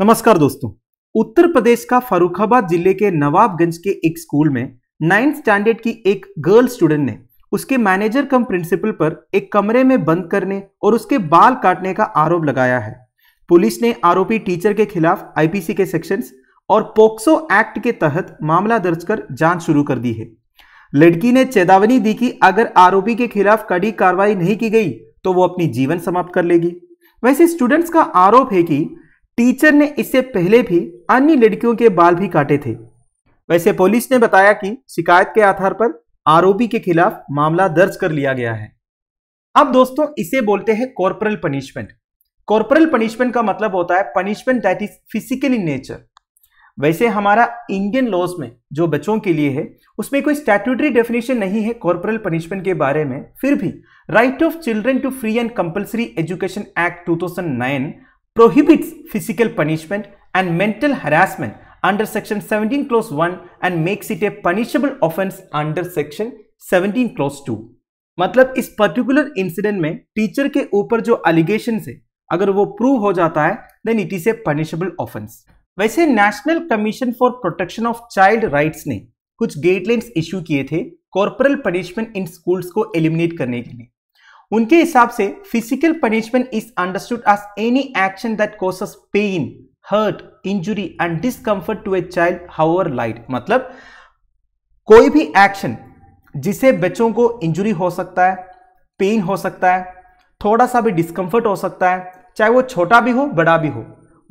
नमस्कार दोस्तों उत्तर प्रदेश का फरुखाबाद जिले के नवाबगंज के एक स्कूल में नाइन्थ स्टैंडर्ड की एक गर्ल स्टूडेंट ने उसके मैनेजर कम प्रिंसिपल पर एक कमरे में बंद करने और उसके बाल काटने का आरोप लगाया है पुलिस ने आरोपी टीचर के खिलाफ आईपीसी के सेक्शंस और पोक्सो एक्ट के तहत मामला दर्ज कर जांच शुरू कर दी है लड़की ने चेतावनी दी कि अगर आरोपी के खिलाफ कड़ी कार्रवाई नहीं की गई तो वो अपनी जीवन समाप्त कर लेगी वैसे स्टूडेंट्स का आरोप है कि टीचर ने इससे पहले भी अन्य लड़कियों के बाल भी काटे थे वैसे पुलिस ने बताया कि शिकायत के आधार पर आरोपी के खिलाफ मामला दर्ज कर लिया गया है अब दोस्तों इसे बोलते हैं कॉर्पोरल पनिशमेंट कॉर्पोरल पनिशमेंट का मतलब होता है punishment that is physical in nature वैसे हमारा इंडियन लॉज में जो बच्चों के लिए है उसमें कोई स्टैट्यूटरी डेफिनेशन नहीं है कॉर्पोरल पनिशमेंट के बारे में फिर भी right of children to free and compulsory education act 2009 prohibits physical punishment and mental harassment under section 17 clause 1 and makes it a punishable offense under section 17 clause 2 matlab is particular incident mein teacher ke upar jo allegations hai agar wo prove ho jata hai then it is a punishable offense वैसे national commission for protection of child rights ने कुछ guidelines issue किए थे corporal punishment in schools को eliminate करने के लिए उनके हिसाब से physical punishment is understood as any action that causes pain hurt injury and discomfort to a child however light मतलब कोई भी एक्शन जिसे बच्चों को इंजुरी हो सकता है पेन हो सकता है थोड़ा सा भी डिस्कम्फर्ट हो सकता है चाहे वो छोटा भी हो बड़ा भी हो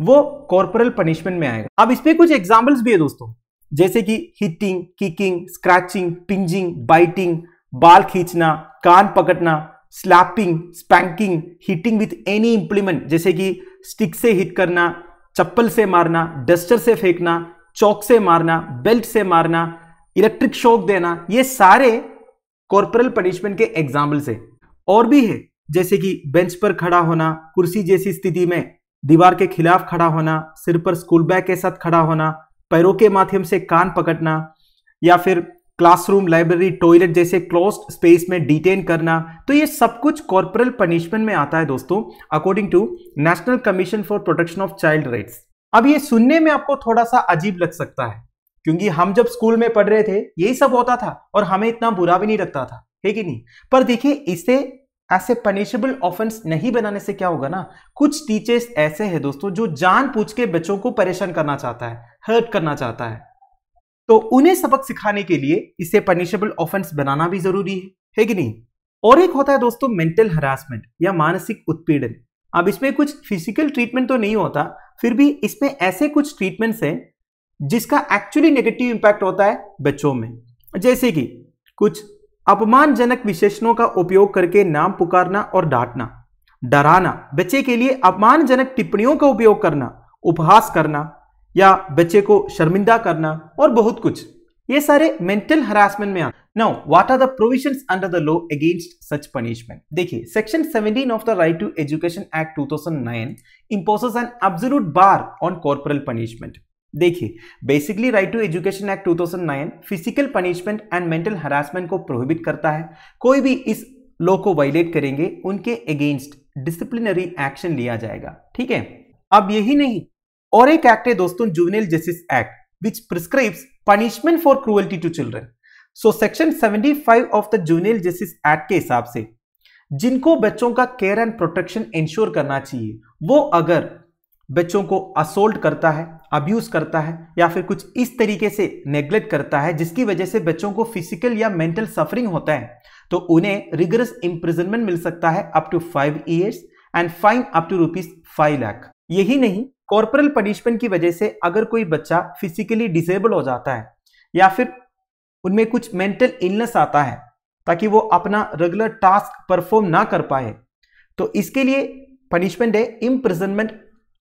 वो कॉर्पोरल पनिशमेंट में आएगा अब इसमें कुछ एग्जाम्पल्स भी है दोस्तों जैसे कि hitting kicking scratching pinching biting बाल खींचना कान पकड़ना slapping spanking hitting with any implement जैसे कि स्टिक से हिट करना चप्पल से मारना डस्टर से फेंकना चौक से मारना बेल्ट से मारना इलेक्ट्रिक शॉक देना ये सारे कॉर्पोरल पनिशमेंट के एग्जाम्पल से और भी है जैसे कि बेंच पर खड़ा होना कुर्सी जैसी स्थिति में दीवार के खिलाफ खड़ा होना सिर पर स्कूल बैग के साथ खड़ा होना पैरों के माध्यम से कान पकड़ना या फिर क्लासरूम लाइब्रेरी टॉयलेट जैसे क्लोज्ड स्पेस में डिटेन करना तो ये सब कुछ कॉर्पोरल पनिशमेंट में आता है दोस्तों according to national commission for protection of child rights अब ये सुनने में आपको थोड़ा सा अजीब लग सकता है क्योंकि हम जब स्कूल में पढ़ रहे थे यही सब होता था और हमें इतना बुरा भी नहीं लगता था है कि नहीं पर देखिए इसे ऐसे पनिशेबल ऑफेंस नहीं बनाने से क्या होगा ना कुछ टीचर्स ऐसे हैं दोस्तों जो जान पूछ के बच्चों को परेशान करना चाहता है हर्ट करना चाहता है तो उन्हें सबक सिखाने के लिए इसे पनिशेबल ऑफेंस बनाना भी जरूरी है है कि नहीं और एक होता है दोस्तों मेंटल हरासमेंट या मानसिक उत्पीड़न अब इसमें कुछ फिजिकल ट्रीटमेंट तो नहीं होता फिर भी इसमें ऐसे कुछ ट्रीटमेंट्स हैं जिसका एक्चुअली नेगेटिव इंपैक्ट होता है बच्चों में जैसे कि कुछ अपमानजनक विशेषणों का उपयोग करके नाम पुकारना और डांटना डराना बच्चे के लिए अपमानजनक टिप्पणियों का उपयोग करना उपहास करना या बच्चे को शर्मिंदा करना और बहुत कुछ ये सारे मेंटल हरासमेंट में now what are the provisions under the law against such punishment देखिए section 17 of the right to education act 2009 imposes an absolute bar on corporal punishment देखिए basically right to education act 2009 physical punishment and mental harassment को prohibit करता है कोई भी इस law को violet करेंगे उनके अगेंस्ट डिसिप्लिनरी एक्शन लिया जाएगा ठीक है अब यही नहीं और एक एक्ट है दोस्तों juvenile justice act which prescribes punishment for cruelty to children so section 75 of the juvenile justice act के हिसाब से जिनको बच्चों का केयर एंड प्रोटेक्शन इंश्योर करना चाहिए वो अगर बच्चों को असोल्ट करता है अब्यूज करता है या फिर कुछ इस तरीके से नेग्लेक्ट करता है जिसकी वजह से बच्चों को फिजिकल या मेंटल सफरिंग होता है तो उन्हें रिगरस इंप्रिजनमेंट मिल सकता है up to five years and fine up to rupees five lakh यही नहीं कॉर्पोरल पनिशमेंट की वजह से अगर कोई बच्चा फिजिकली डिसेबल हो जाता है या फिर उनमें कुछ मेंटल इलनेस आता है ताकि वो अपना रेगुलर टास्क परफॉर्म ना कर पाए तो इसके लिए पनिशमेंट है imprisonment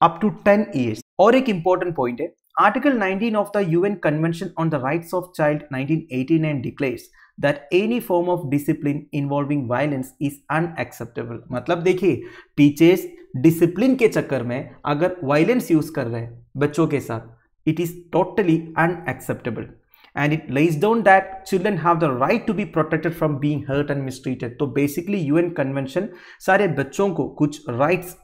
up to ten years और एक इंपॉर्टेंट पॉइंट है article 19 of the UN convention on the rights of child 1989 declares that any form of discipline involving violence is unacceptable मतलब देखिए टीचर्स डिसिप्लिन के चक्कर में अगर वायलेंस यूज कर रहे हैं बच्चों के साथ it is totally unacceptable and it lays down that children have the right to be protected from being hurt and mistreated तो बेसिकली यू एन कन्वेंशन सारे बच्चों को कुछ राइट्स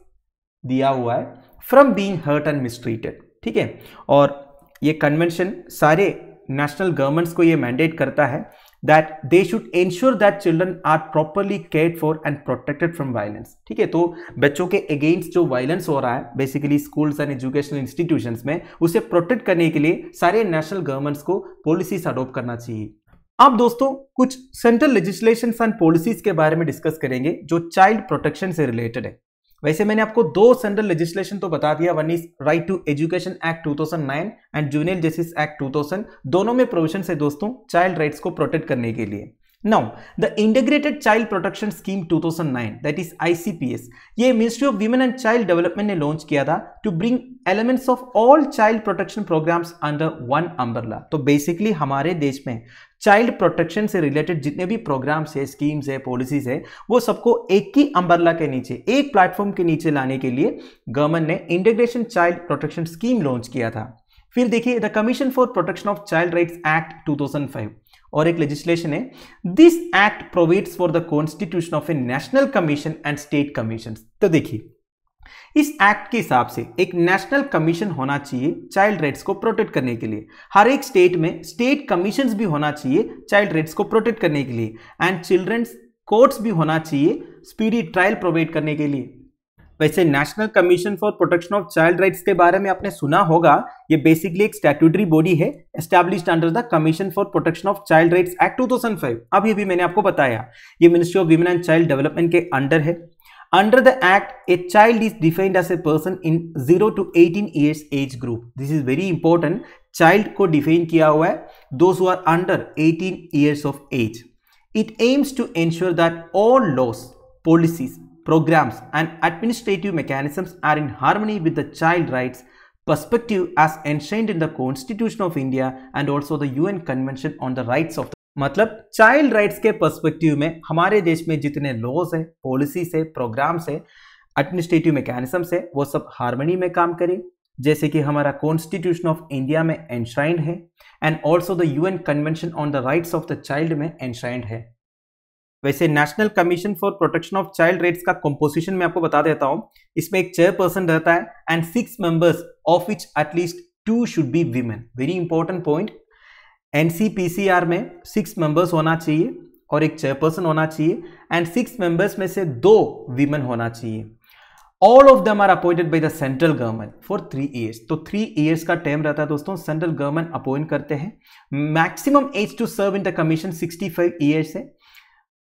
दिया हुआ है from being hurt and mistreated ठीक है और ये कन्वेंशन सारे नेशनल गवर्नमेंट्स को ये मैंडेट करता है that they should ensure that children are properly care for and protected from violence ठीक है तो बच्चों के अगेंस्ट जो वायलेंस हो रहा है basically schools and educational institution में उसे प्रोटेक्ट करने के लिए सारे नेशनल गवर्नमेंट्स को पॉलिसीज अडोप्ट करना चाहिए अब दोस्तों कुछ सेंट्रल लेजिस्लेशन एंड पॉलिसीज के बारे में डिस्कस करेंगे जो चाइल्ड प्रोटेक्शन से रिलेटेड है वैसे मैंने आपको दो सेंट्रल लेजिस्लेशन तो बता दिया one is right to education act 2009 and junior justice act 2000 दोनों में प्रोविजन है दोस्तों चाइल्ड राइट्स को प्रोटेक्ट करने के लिए now the integrated child protection scheme 2009 thousand that is ICPS ये ministry of women and child development ने लॉन्च किया था to bring elements of all child protection programs under one umbrella तो basically हमारे देश में चाइल्ड प्रोटेक्शन से related जितने भी प्रोग्राम्स है स्कीम्स है पॉलिसीज है वो सबको एक ही अम्बरला के नीचे एक प्लेटफॉर्म के नीचे लाने के लिए गवर्नमेंट ने integration child protection scheme launch किया था फिर देखिए the commission for protection of child rights act 2005 और एक लेजिस्लेशन है this act provides for the constitution of a national commission and state commission तो देखिए इस एक्ट के हिसाब से एक नेशनल कमीशन होना चाहिए चाइल्ड राइट्स को प्रोटेक्ट करने के लिए हर एक स्टेट में स्टेट कमीशन भी होना चाहिए चाइल्ड राइट्स को प्रोटेक्ट करने के लिए एंड चिल्ड्रंस कोर्ट्स भी होना चाहिए स्पीडी ट्रायल प्रोवाइड करने के लिए वैसे national commission for protection of child rights के बारे में आपने सुना होगा ये बेसिकली एक स्टैट्यूटरी बॉडी है established under the commission for protection of child rights act 2005 अभी भी मैंने आपको बताया ये ministry of women and child development के अंडर है Under the Act, a child is defined as a person in 0 to 18 years age group. This is very important. Child को define किया हुआ है those who are under 18 years of age. It aims to ensure that all laws, policies, programs and administrative mechanisms are in harmony with the child rights perspective as enshrined in the Constitution of India and also the UN Convention on the Rights of मतलब child rights के perspective में हमारे देश में जितने laws है policy से programme से एडमिनिस्ट्रेटिव मैकेनिज्म से वो सब हारमोनी में काम करें जैसे कि हमारा कॉन्स्टिट्यूशन ऑफ इंडिया में एनश्राइंड है and also the UN convention on the rights of the child में एनश्राइंड है वैसे national commission for protection of child rights का कंपोजिशन मैं आपको बता देता हूँ इसमें एक चेयरपर्सन रहता है and six members of which at least two should be women very important point एन में सिक्स मेंबर्स होना चाहिए और एक चेयरपर्सन होना चाहिए एंड सिक्स मेंबर्स में से दो वीमेन होना चाहिए all of them are appointed by the central government for three years तो थ्री ईयर्स का टाइम रहता है दोस्तों सेंट्रल गवर्नमेंट अपॉइंट करते हैं maximum age to serve in the commission sixty five years है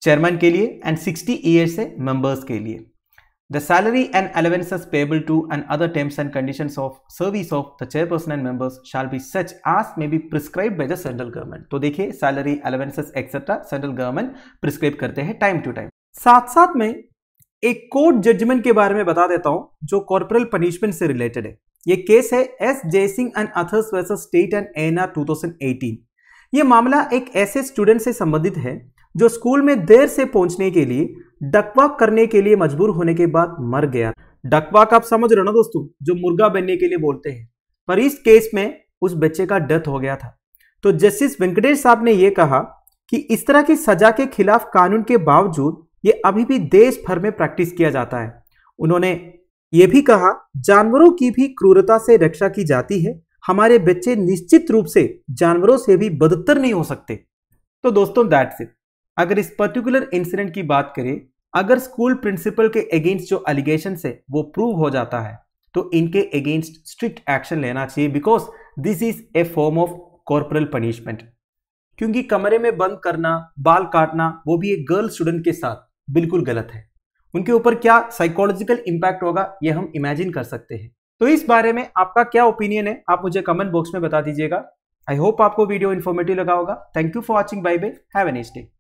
चेयरमैन के लिए एंड सिक्सटी ईयर्स है मेंबर्स के लिए The salary and allowances payable to and other terms and conditions of service of the chairperson and members shall be such as may be prescribed by the central government. तो देखिए salary, allowances etc. central government prescribe करते हैं time to time. साथ साथ में एक court judgment के बारे में बता देता हूँ जो corporal punishment से related है ये case है S J S Jaisingh and others versus state N NR 2018 ये मामला एक ऐसे student से संबंधित है जो school में देर से पहुँचने के लिए डकवा करने के लिए मजबूर होने के बाद मर गया डकवा का आप समझ रहे हो ना दोस्तों जो मुर्गा बनने के लिए बोलते हैं पर इस केस में उस बच्चे का डेथ हो गया था तो जस्टिस वेंकटेश साहब ने यह कहा कि इस तरह की सजा के खिलाफ कानून के बावजूद ये अभी भी देश भर में प्रैक्टिस किया जाता है उन्होंने ये भी कहा जानवरों की भी क्रूरता से रक्षा की जाती है हमारे बच्चे निश्चित रूप से जानवरों से भी बदतर नहीं हो सकते तो दोस्तों दैट्स इट अगर इस पर्टिकुलर इंसिडेंट की बात करें अगर स्कूल प्रिंसिपल के अगेंस्ट जो एलिगेशन है वो प्रूव हो जाता है तो इनके अगेंस्ट स्ट्रिक्ट एक्शन लेना चाहिए because this is a form of corporal punishment क्योंकि कमरे में बंद करना बाल काटना वो भी एक गर्ल स्टूडेंट के साथ बिल्कुल गलत है उनके ऊपर क्या साइकोलॉजिकल इंपैक्ट होगा ये हम इमेजिन कर सकते हैं तो इस बारे में आपका क्या ओपिनियन है आप मुझे कमेंट बॉक्स में बता दीजिएगा आई होप आपको वीडियो इन्फॉर्मेटिव लगा होगा thank you for watching bye bye have day